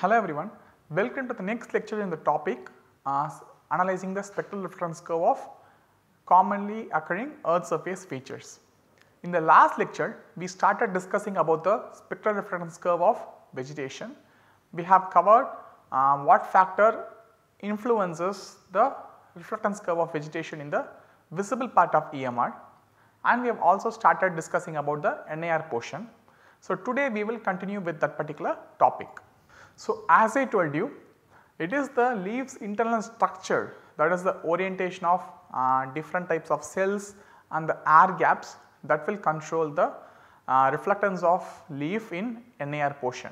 Hello everyone, welcome to the next lecture in the topic as analyzing the spectral reference curve of commonly occurring earth surface features. In the last lecture, we started discussing about the spectral reference curve of vegetation. We have covered um, what factor influences the reflectance curve of vegetation in the visible part of EMR and we have also started discussing about the NIR portion. So, today we will continue with that particular topic. So, as I told you it is the leaves internal structure that is the orientation of uh, different types of cells and the air gaps that will control the uh, reflectance of leaf in NAR portion.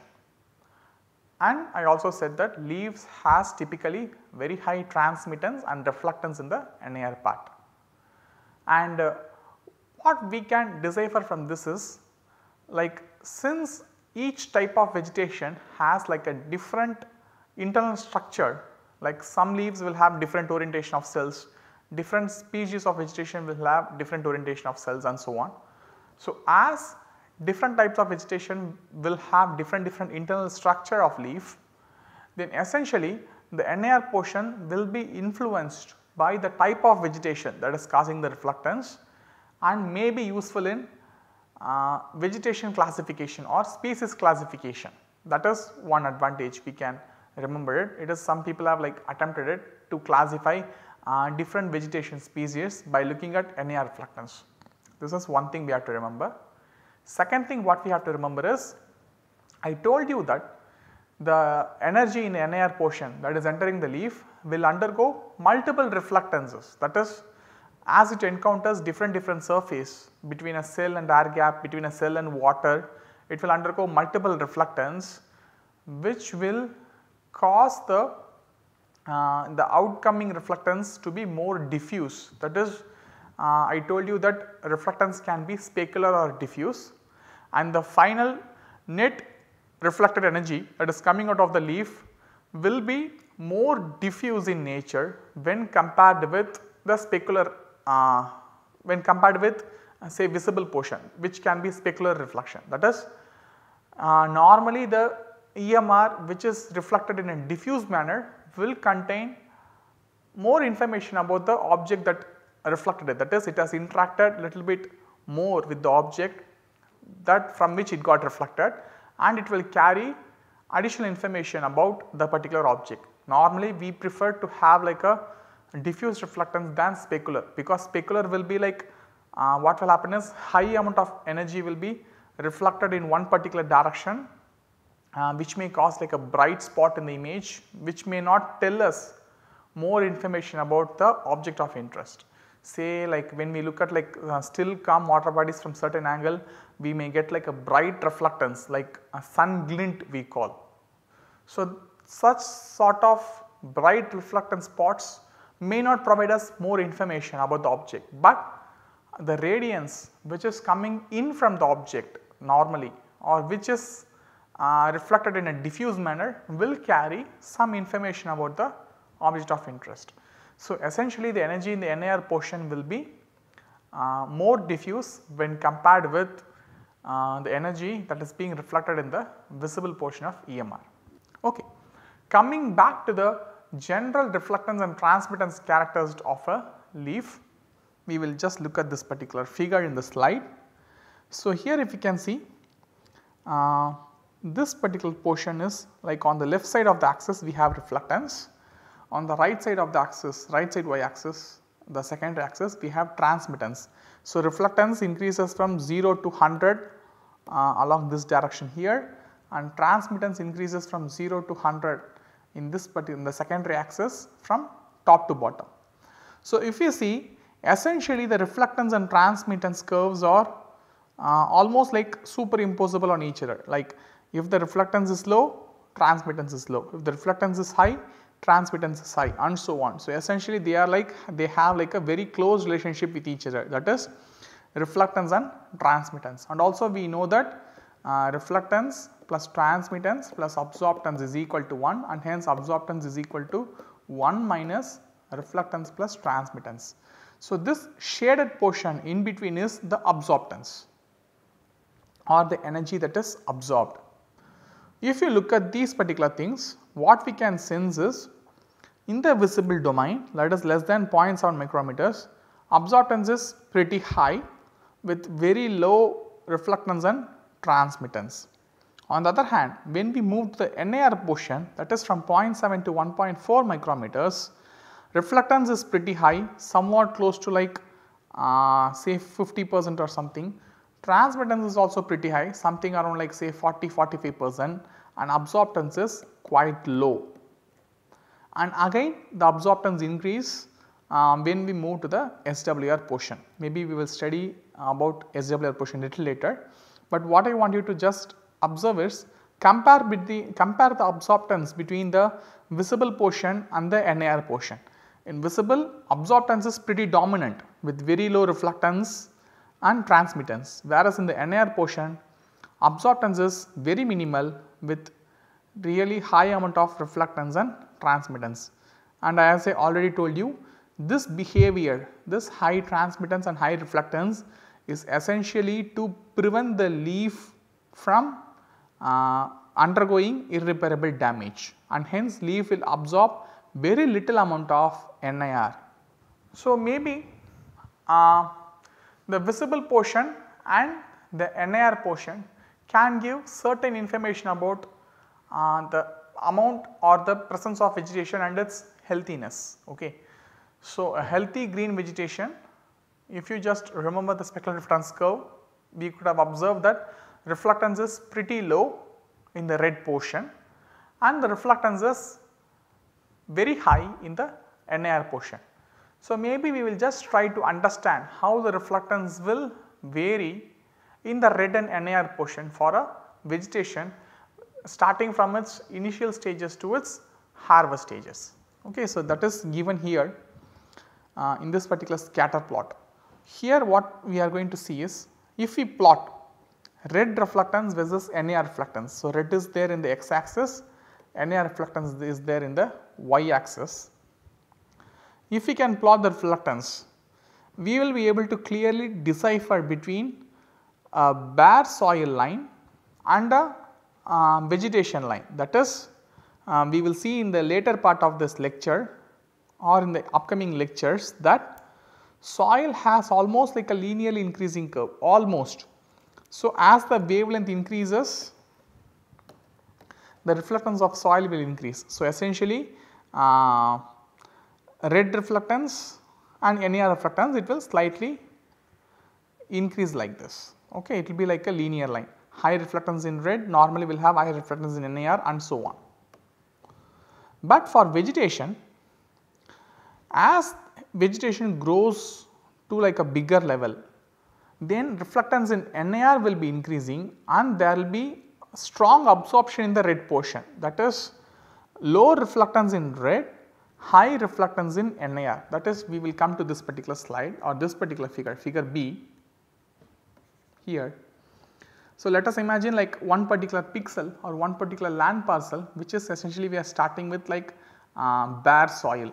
And I also said that leaves has typically very high transmittance and reflectance in the NAR part. And uh, what we can decipher from this is like since each type of vegetation has like a different internal structure like some leaves will have different orientation of cells, different species of vegetation will have different orientation of cells and so on. So, as different types of vegetation will have different different internal structure of leaf then essentially the NIR portion will be influenced by the type of vegetation that is causing the reflectance and may be useful in uh, vegetation classification or species classification that is one advantage we can remember it. It is some people have like attempted it to classify uh, different vegetation species by looking at NAR reflectance. This is one thing we have to remember. Second thing what we have to remember is I told you that the energy in NAR portion that is entering the leaf will undergo multiple reflectances that is as it encounters different different surface between a cell and air gap, between a cell and water, it will undergo multiple reflectance which will cause the, uh, the outcoming reflectance to be more diffuse. That is uh, I told you that reflectance can be specular or diffuse and the final net reflected energy that is coming out of the leaf will be more diffuse in nature when compared with the specular uh, when compared with uh, say visible portion which can be specular reflection that is uh, normally the EMR which is reflected in a diffuse manner will contain more information about the object that reflected it that is it has interacted little bit more with the object that from which it got reflected and it will carry additional information about the particular object. Normally we prefer to have like a diffuse reflectance than specular because specular will be like uh, what will happen is high amount of energy will be reflected in one particular direction uh, which may cause like a bright spot in the image which may not tell us more information about the object of interest. Say like when we look at like uh, still calm water bodies from certain angle we may get like a bright reflectance like a sun glint we call. So, such sort of bright reflectance spots may not provide us more information about the object, but the radiance which is coming in from the object normally or which is uh, reflected in a diffuse manner will carry some information about the object of interest. So, essentially the energy in the NIR portion will be uh, more diffuse when compared with uh, the energy that is being reflected in the visible portion of EMR. Okay. Coming back to the general reflectance and transmittance characters of a leaf. We will just look at this particular figure in the slide. So, here if you can see uh, this particular portion is like on the left side of the axis we have reflectance, on the right side of the axis right side y axis the secondary axis we have transmittance. So, reflectance increases from 0 to 100 uh, along this direction here and transmittance increases from 0 to 100 in this but in the secondary axis from top to bottom. So, if you see essentially the reflectance and transmittance curves are uh, almost like superimposable on each other like if the reflectance is low transmittance is low if the reflectance is high transmittance is high and so on. So, essentially they are like they have like a very close relationship with each other that is reflectance and transmittance and also we know that uh, reflectance plus transmittance plus absorptance is equal to 1 and hence absorptance is equal to 1 minus reflectance plus transmittance. So, this shaded portion in between is the absorptance or the energy that is absorbed. If you look at these particular things, what we can sense is in the visible domain that is less than 0.7 micrometers, absorptance is pretty high with very low reflectance and transmittance. On the other hand, when we move to the NAR portion that is from 0.7 to 1.4 micrometers, reflectance is pretty high somewhat close to like uh, say 50 percent or something. Transmittance is also pretty high something around like say 40 45 percent and absorptance is quite low. And again the absorptance increase um, when we move to the SWR portion. Maybe we will study about SWR portion little later. But what I want you to just Observers compare, the, compare the absorptance between the visible portion and the NIR portion. In visible absorptance is pretty dominant with very low reflectance and transmittance whereas in the NIR portion absorptance is very minimal with really high amount of reflectance and transmittance. And as I already told you this behavior this high transmittance and high reflectance is essentially to prevent the leaf from uh, undergoing irreparable damage and hence leaf will absorb very little amount of NIR. So, maybe uh, the visible portion and the NIR portion can give certain information about uh, the amount or the presence of vegetation and its healthiness. Okay. So, a healthy green vegetation if you just remember the spectral reference curve we could have observed that reflectance is pretty low in the red portion and the reflectance is very high in the NIR portion. So, maybe we will just try to understand how the reflectance will vary in the red and NIR portion for a vegetation starting from its initial stages to its harvest stages. Okay, so, that is given here uh, in this particular scatter plot. Here what we are going to see is if we plot red reflectance versus NA reflectance. So, red is there in the x axis, NA reflectance is there in the y axis. If we can plot the reflectance, we will be able to clearly decipher between a bare soil line and a um, vegetation line that is um, we will see in the later part of this lecture or in the upcoming lectures that soil has almost like a linearly increasing curve almost so, as the wavelength increases the reflectance of soil will increase. So, essentially uh, red reflectance and NER reflectance it will slightly increase like this ok it will be like a linear line high reflectance in red normally will have high reflectance in NAR and so on. But for vegetation as vegetation grows to like a bigger level then reflectance in NIR will be increasing and there will be strong absorption in the red portion that is low reflectance in red, high reflectance in NIR. that is we will come to this particular slide or this particular figure, figure B here. So, let us imagine like one particular pixel or one particular land parcel which is essentially we are starting with like uh, bare soil.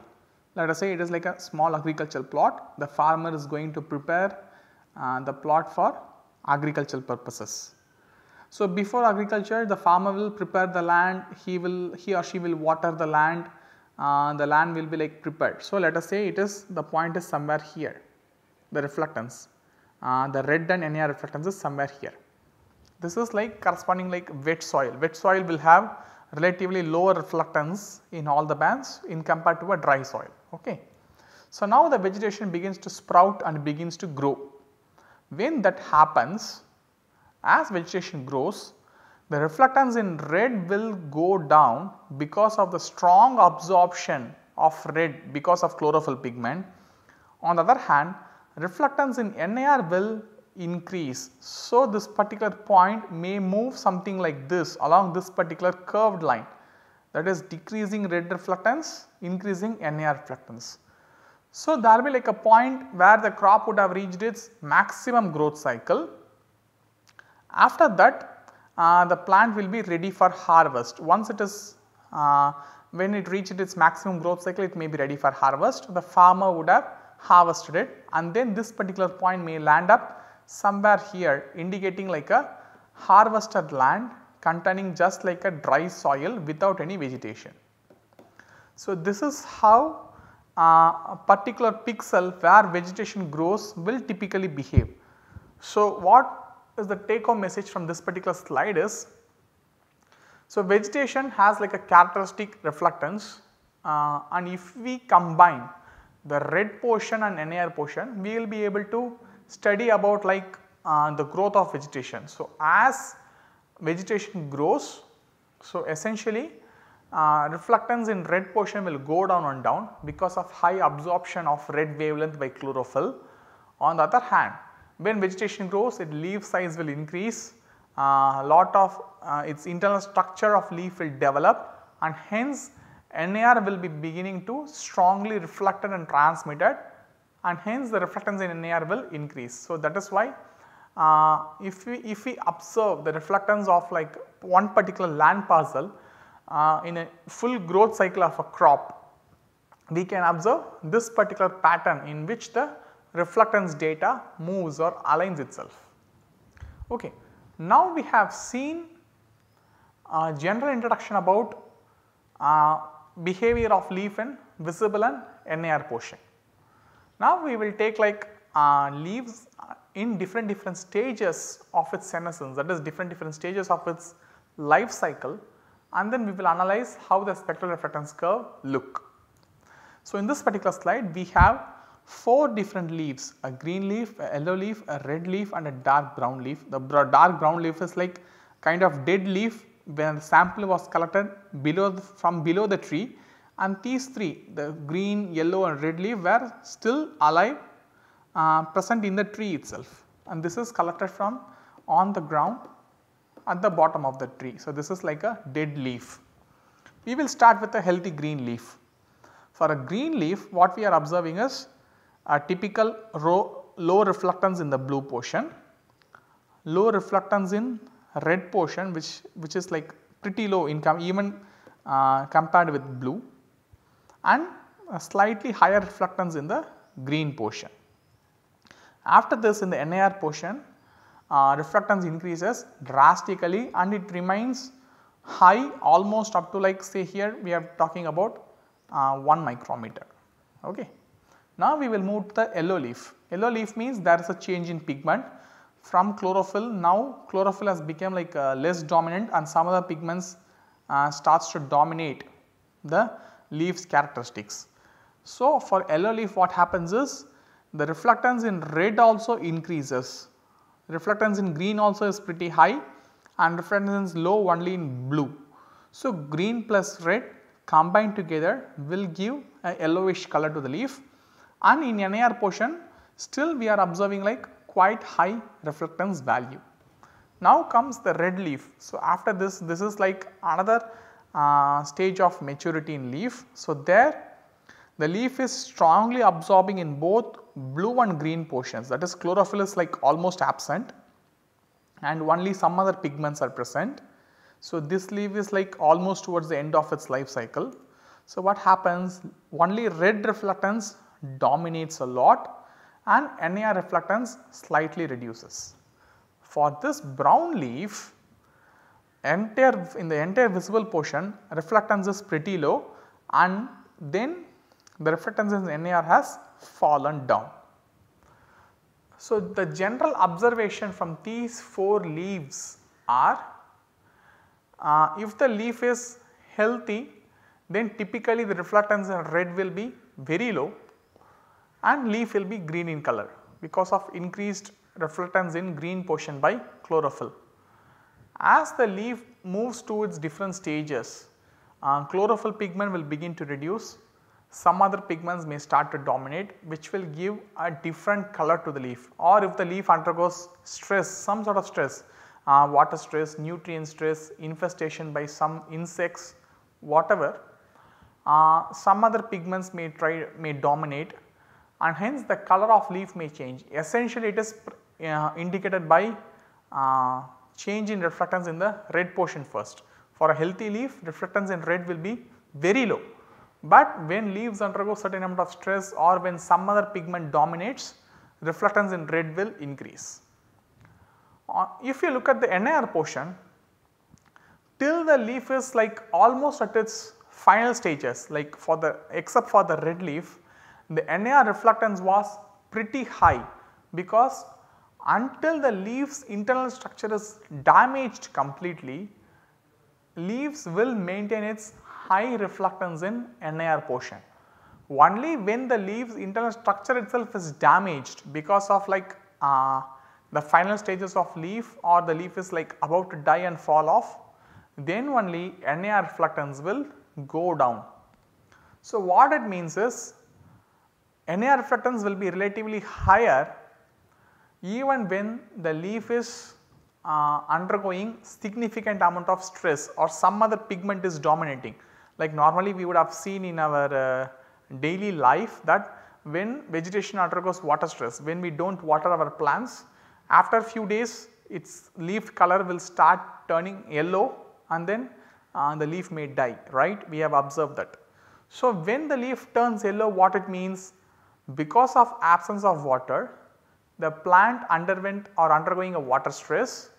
Let us say it is like a small agricultural plot, the farmer is going to prepare uh, the plot for agricultural purposes. So, before agriculture the farmer will prepare the land, he will he or she will water the land, uh, the land will be like prepared. So, let us say it is the point is somewhere here the reflectance uh, the red and NAR reflectance is somewhere here. This is like corresponding like wet soil, wet soil will have relatively lower reflectance in all the bands in compared to a dry soil. Okay. So, now the vegetation begins to sprout and begins to grow. When that happens, as vegetation grows, the reflectance in red will go down because of the strong absorption of red because of chlorophyll pigment. On the other hand, reflectance in NIR will increase. So, this particular point may move something like this along this particular curved line that is decreasing red reflectance, increasing NIR reflectance. So, there will be like a point where the crop would have reached its maximum growth cycle. After that uh, the plant will be ready for harvest. Once it is uh, when it reached its maximum growth cycle it may be ready for harvest. The farmer would have harvested it and then this particular point may land up somewhere here indicating like a harvested land containing just like a dry soil without any vegetation. So, this is how a particular pixel where vegetation grows will typically behave. So, what is the take home message from this particular slide is, so vegetation has like a characteristic reflectance uh, and if we combine the red portion and NIR portion, we will be able to study about like uh, the growth of vegetation. So, as vegetation grows, so essentially uh, reflectance in red portion will go down and down because of high absorption of red wavelength by chlorophyll. On the other hand, when vegetation grows its leaf size will increase, uh, lot of uh, its internal structure of leaf will develop and hence NAR will be beginning to strongly reflected and transmitted and hence the reflectance in NAR will increase. So, that is why uh, if we if we observe the reflectance of like one particular land parcel uh, in a full growth cycle of a crop, we can observe this particular pattern in which the reflectance data moves or aligns itself. Okay. Now, we have seen a general introduction about uh, behavior of leaf in visible and NIR portion. Now, we will take like uh, leaves in different different stages of its senescence that is different different stages of its life cycle and then we will analyze how the spectral reflectance curve look. So, in this particular slide we have 4 different leaves a green leaf, a yellow leaf, a red leaf and a dark brown leaf. The dark brown leaf is like kind of dead leaf when the sample was collected below the, from below the tree and these 3 the green, yellow and red leaf were still alive uh, present in the tree itself and this is collected from on the ground at the bottom of the tree. So, this is like a dead leaf. We will start with a healthy green leaf. For a green leaf what we are observing is a typical row, low reflectance in the blue portion, low reflectance in red portion which, which is like pretty low income even uh, compared with blue and a slightly higher reflectance in the green portion. After this in the NIR portion uh, refractance increases drastically and it remains high almost up to like say here we are talking about uh, 1 micrometer. Okay. Now we will move to the yellow leaf. Yellow leaf means there is a change in pigment from chlorophyll now chlorophyll has become like uh, less dominant and some other pigments uh, starts to dominate the leaves characteristics. So for yellow leaf what happens is the reflectance in red also increases reflectance in green also is pretty high and reflectance is low only in blue. So, green plus red combined together will give a yellowish color to the leaf and in NAR portion still we are observing like quite high reflectance value. Now comes the red leaf. So, after this this is like another uh, stage of maturity in leaf. So, there the leaf is strongly absorbing in both blue and green portions that is chlorophyll is like almost absent and only some other pigments are present. So, this leaf is like almost towards the end of its life cycle. So, what happens only red reflectance dominates a lot and Na reflectance slightly reduces. For this brown leaf entire in the entire visible portion reflectance is pretty low and then the reflectance in NAR has fallen down. So, the general observation from these 4 leaves are uh, if the leaf is healthy then typically the reflectance in red will be very low and leaf will be green in color because of increased reflectance in green portion by chlorophyll. As the leaf moves to its different stages uh, chlorophyll pigment will begin to reduce some other pigments may start to dominate which will give a different color to the leaf or if the leaf undergoes stress some sort of stress uh, water stress, nutrient stress, infestation by some insects whatever uh, some other pigments may try may dominate and hence the color of leaf may change essentially it is uh, indicated by uh, change in reflectance in the red portion first. For a healthy leaf reflectance in red will be very low but when leaves undergo certain amount of stress or when some other pigment dominates reflectance in red will increase. Uh, if you look at the NIR portion till the leaf is like almost at its final stages like for the except for the red leaf the NIR reflectance was pretty high because until the leaf's internal structure is damaged completely leaves will maintain its high reflectance in NIR portion. Only when the leaves internal structure itself is damaged because of like uh, the final stages of leaf or the leaf is like about to die and fall off then only NAR reflectance will go down. So, what it means is NAR reflectance will be relatively higher even when the leaf is uh, undergoing significant amount of stress or some other pigment is dominating. Like normally we would have seen in our uh, daily life that when vegetation undergoes water stress, when we do not water our plants, after few days its leaf color will start turning yellow and then uh, the leaf may die, right. We have observed that. So, when the leaf turns yellow what it means because of absence of water the plant underwent or undergoing a water stress,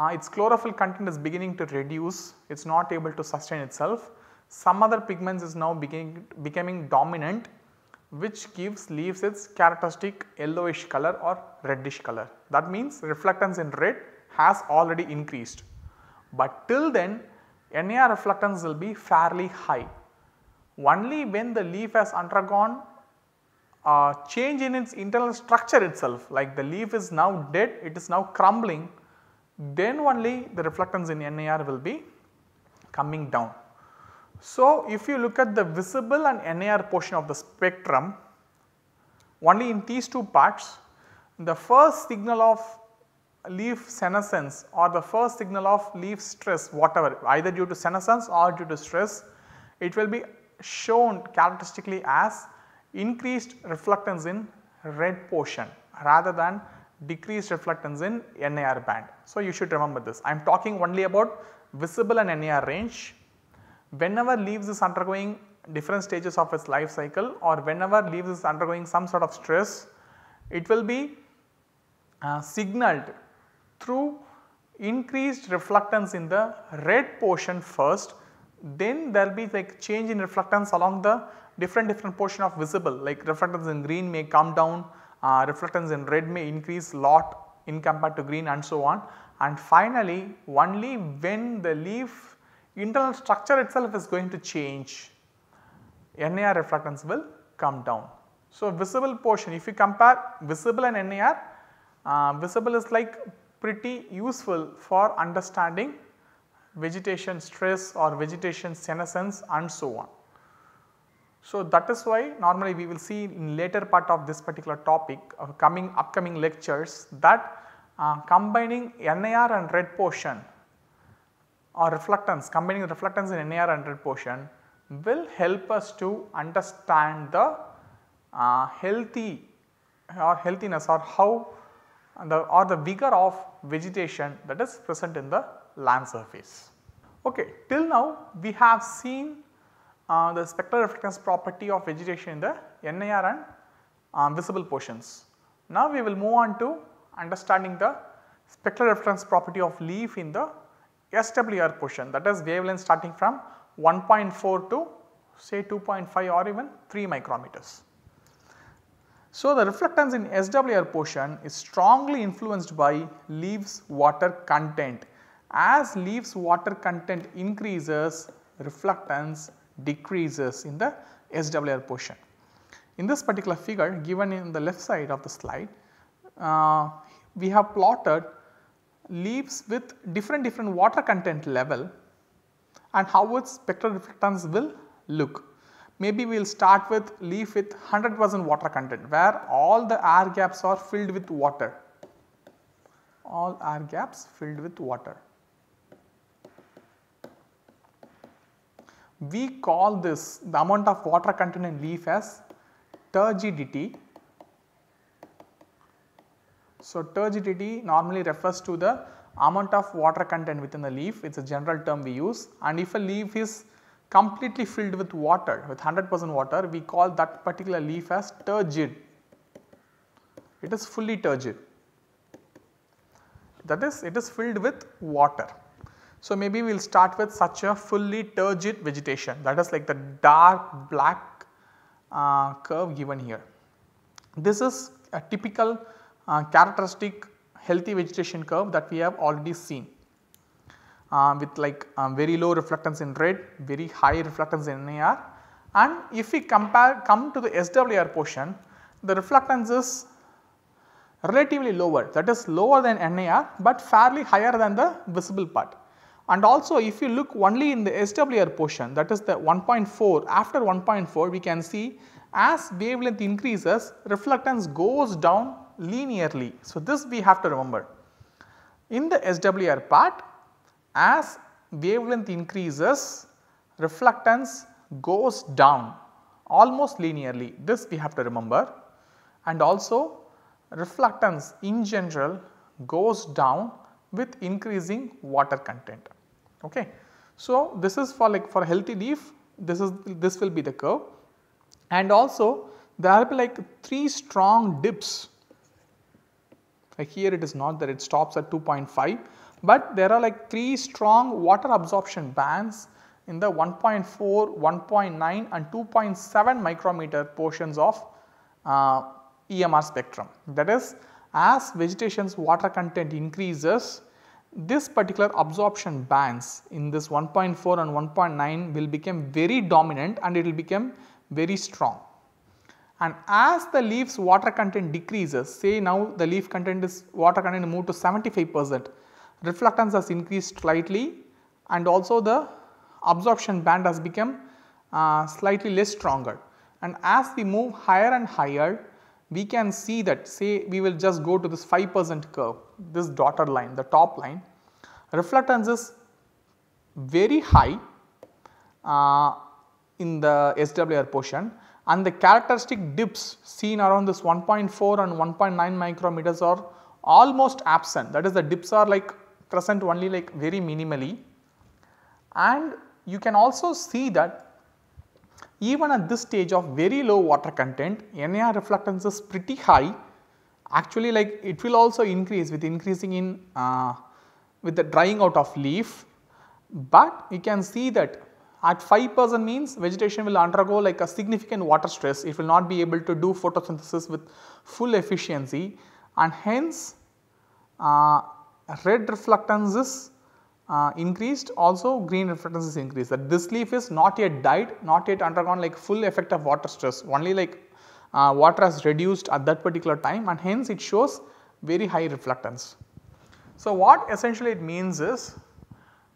uh, its chlorophyll content is beginning to reduce, it is not able to sustain itself some other pigments is now becoming, becoming dominant which gives leaves its characteristic yellowish color or reddish color. That means reflectance in red has already increased. But till then NAR reflectance will be fairly high. Only when the leaf has undergone a change in its internal structure itself like the leaf is now dead, it is now crumbling then only the reflectance in NAR will be coming down. So, if you look at the visible and NAR portion of the spectrum only in these two parts the first signal of leaf senescence or the first signal of leaf stress whatever either due to senescence or due to stress it will be shown characteristically as increased reflectance in red portion rather than decreased reflectance in NAR band. So, you should remember this I am talking only about visible and NAR range whenever leaves is undergoing different stages of its life cycle or whenever leaves is undergoing some sort of stress, it will be uh, signaled through increased reflectance in the red portion first, then there will be like change in reflectance along the different different portion of visible like reflectance in green may come down, uh, reflectance in red may increase lot in compared to green and so on. And finally, only when the leaf internal structure itself is going to change, NAR reflectance will come down. So, visible portion if you compare visible and NAR, uh, visible is like pretty useful for understanding vegetation stress or vegetation senescence and so on. So, that is why normally we will see in later part of this particular topic of uh, coming upcoming lectures that uh, combining NAR and red portion or reflectance combining the reflectance in NAR red portion will help us to understand the uh, healthy or healthiness or how the or the vigor of vegetation that is present in the land surface. Okay, till now we have seen uh, the spectral reflectance property of vegetation in the NIR and uh, visible portions. Now we will move on to understanding the spectral reflectance property of leaf in the SWR portion that is wavelength starting from 1.4 to say 2.5 or even 3 micrometers. So, the reflectance in SWR portion is strongly influenced by leaves water content. As leaves water content increases, reflectance decreases in the SWR portion. In this particular figure given in the left side of the slide, uh, we have plotted leaves with different different water content level and how its spectral reflectance will look. Maybe we will start with leaf with 100 percent water content where all the air gaps are filled with water, all air gaps filled with water. We call this the amount of water content in leaf as turgidity so, turgidity normally refers to the amount of water content within the leaf, it is a general term we use and if a leaf is completely filled with water with 100 percent water we call that particular leaf as turgid, it is fully turgid that is it is filled with water. So, maybe we will start with such a fully turgid vegetation that is like the dark black uh, curve given here. This is a typical uh, characteristic healthy vegetation curve that we have already seen uh, with like um, very low reflectance in red, very high reflectance in NAR and if we compare come to the SWR portion the reflectance is relatively lower that is lower than NAR but fairly higher than the visible part. And also if you look only in the SWR portion that is the 1.4 after 1.4 we can see as wavelength increases reflectance goes down linearly. So, this we have to remember. In the SWR part as wavelength increases reflectance goes down almost linearly this we have to remember and also reflectance in general goes down with increasing water content. Okay. So, this is for like for healthy leaf this is this will be the curve and also there will be like 3 strong dips here it is not that it stops at 2.5, but there are like 3 strong water absorption bands in the 1.4, 1.9 and 2.7 micrometer portions of uh, EMR spectrum. That is as vegetation's water content increases, this particular absorption bands in this 1.4 and 1.9 will become very dominant and it will become very strong and as the leaf's water content decreases say now the leaf content is water content moved to 75 percent reflectance has increased slightly and also the absorption band has become uh, slightly less stronger and as we move higher and higher we can see that say we will just go to this 5 percent curve this dotted line the top line reflectance is very high uh, in the SWR portion and the characteristic dips seen around this 1.4 and 1.9 micrometers are almost absent that is the dips are like present only like very minimally and you can also see that even at this stage of very low water content NAR reflectance is pretty high actually like it will also increase with increasing in uh, with the drying out of leaf but you can see that at 5% means vegetation will undergo like a significant water stress, it will not be able to do photosynthesis with full efficiency and hence uh, red reflectance is uh, increased also green reflectance is increased that this leaf is not yet died, not yet undergone like full effect of water stress only like uh, water has reduced at that particular time and hence it shows very high reflectance. So, what essentially it means is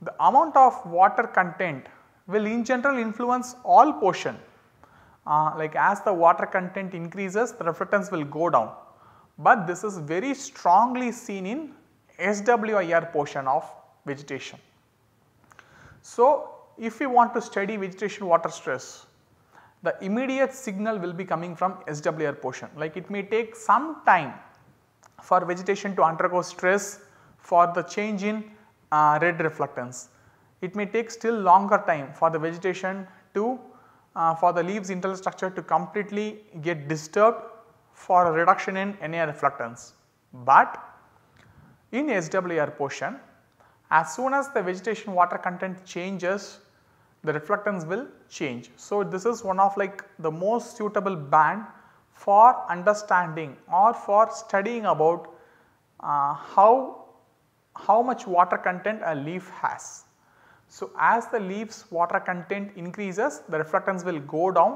the amount of water content will in general influence all portion uh, like as the water content increases the reflectance will go down. But this is very strongly seen in SWIR portion of vegetation. So, if we want to study vegetation water stress the immediate signal will be coming from SWIR portion like it may take some time for vegetation to undergo stress for the change in uh, red reflectance it may take still longer time for the vegetation to uh, for the leaves internal structure to completely get disturbed for a reduction in any reflectance. But in SWR portion as soon as the vegetation water content changes the reflectance will change. So, this is one of like the most suitable band for understanding or for studying about uh, how, how much water content a leaf has. So, as the leaves water content increases the reflectance will go down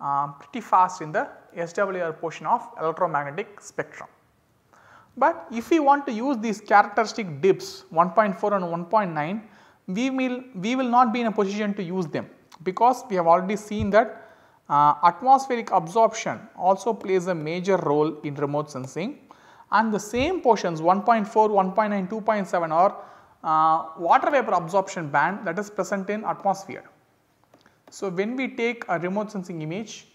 uh, pretty fast in the SWR portion of electromagnetic spectrum. But if we want to use these characteristic dips 1.4 and 1.9 we will, we will not be in a position to use them because we have already seen that uh, atmospheric absorption also plays a major role in remote sensing and the same portions 1.4, 1.9, 2.7 are uh, water vapor absorption band that is present in atmosphere. So, when we take a remote sensing image,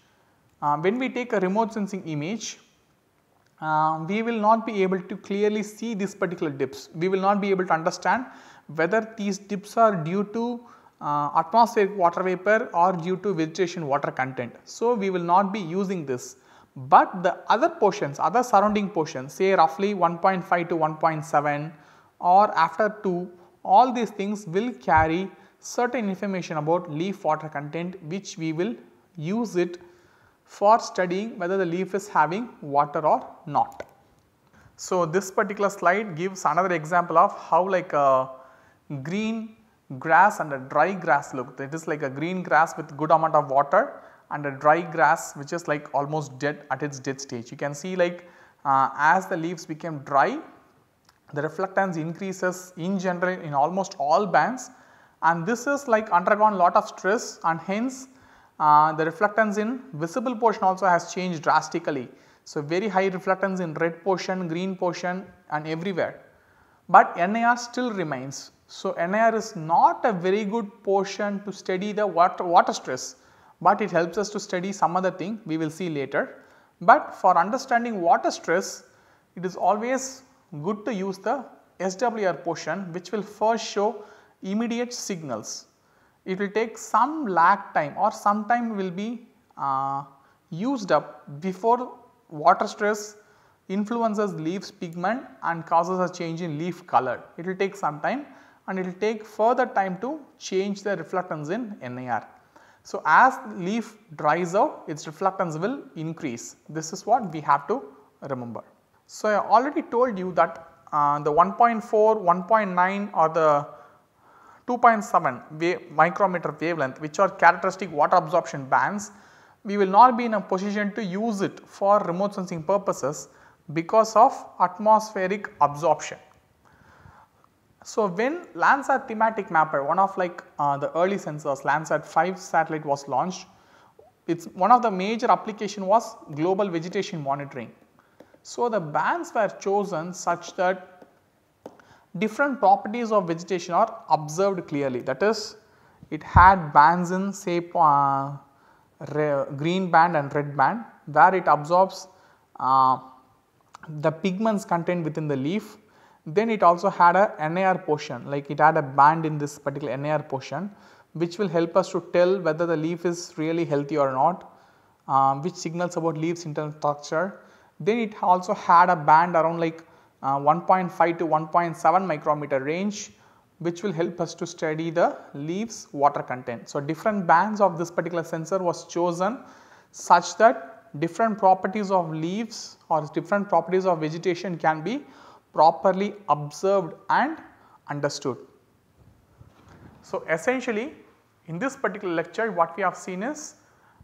uh, when we take a remote sensing image, uh, we will not be able to clearly see these particular dips. We will not be able to understand whether these dips are due to uh, atmospheric water vapor or due to vegetation water content. So, we will not be using this, but the other portions, other surrounding portions say roughly 1.5 to 1.7 or after 2 all these things will carry certain information about leaf water content which we will use it for studying whether the leaf is having water or not. So, this particular slide gives another example of how like a green grass and a dry grass look it is like a green grass with good amount of water and a dry grass which is like almost dead at its dead stage. You can see like uh, as the leaves became dry the reflectance increases in general in almost all bands and this is like undergone lot of stress and hence uh, the reflectance in visible portion also has changed drastically. So, very high reflectance in red portion, green portion and everywhere, but NIR still remains. So, NIR is not a very good portion to study the water, water stress, but it helps us to study some other thing we will see later. But for understanding water stress, it is always good to use the SWR portion which will first show immediate signals. It will take some lag time or some time will be uh, used up before water stress influences leaves pigment and causes a change in leaf color. It will take some time and it will take further time to change the reflectance in NAR. So, as leaf dries out its reflectance will increase. This is what we have to remember. So, I already told you that uh, the 1.4, 1.9 or the 2.7 wave micrometer wavelength which are characteristic water absorption bands, we will not be in a position to use it for remote sensing purposes because of atmospheric absorption. So, when Landsat thematic mapper one of like uh, the early sensors Landsat 5 satellite was launched, it is one of the major application was global vegetation monitoring so, the bands were chosen such that different properties of vegetation are observed clearly that is it had bands in say uh, green band and red band where it absorbs uh, the pigments contained within the leaf then it also had a NAR portion like it had a band in this particular NAR portion which will help us to tell whether the leaf is really healthy or not uh, which signals about leaves internal structure then it also had a band around like uh, 1.5 to 1.7 micrometer range which will help us to study the leaves water content. So, different bands of this particular sensor was chosen such that different properties of leaves or different properties of vegetation can be properly observed and understood. So, essentially in this particular lecture what we have seen is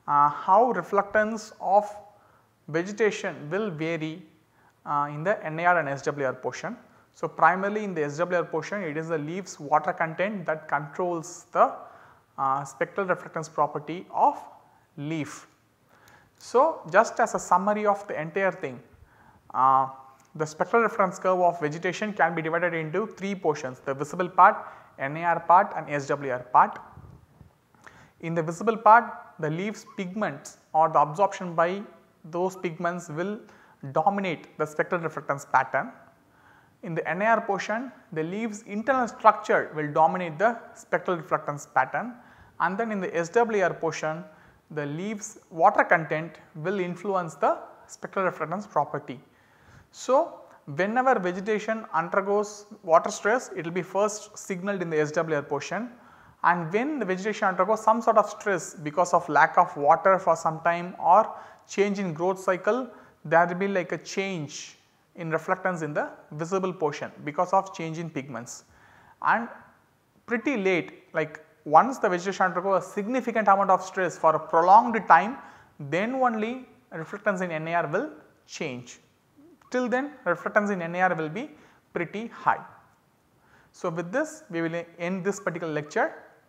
uh, how reflectance of vegetation will vary uh, in the NIR and SWR portion. So, primarily in the SWR portion it is the leaves water content that controls the uh, spectral reflectance property of leaf. So, just as a summary of the entire thing, uh, the spectral reference curve of vegetation can be divided into 3 portions the visible part, NIR part and SWR part. In the visible part the leaves pigments or the absorption by those pigments will dominate the spectral reflectance pattern. In the NIR portion, the leaves internal structure will dominate the spectral reflectance pattern and then in the SWR portion, the leaves water content will influence the spectral reflectance property. So, whenever vegetation undergoes water stress, it will be first signaled in the SWR portion and when the vegetation undergoes some sort of stress because of lack of water for some time or change in growth cycle there will be like a change in reflectance in the visible portion because of change in pigments. And pretty late like once the vegetation undergoes a significant amount of stress for a prolonged time then only reflectance in NAR will change. Till then reflectance in NAR will be pretty high. So, with this we will end this particular lecture.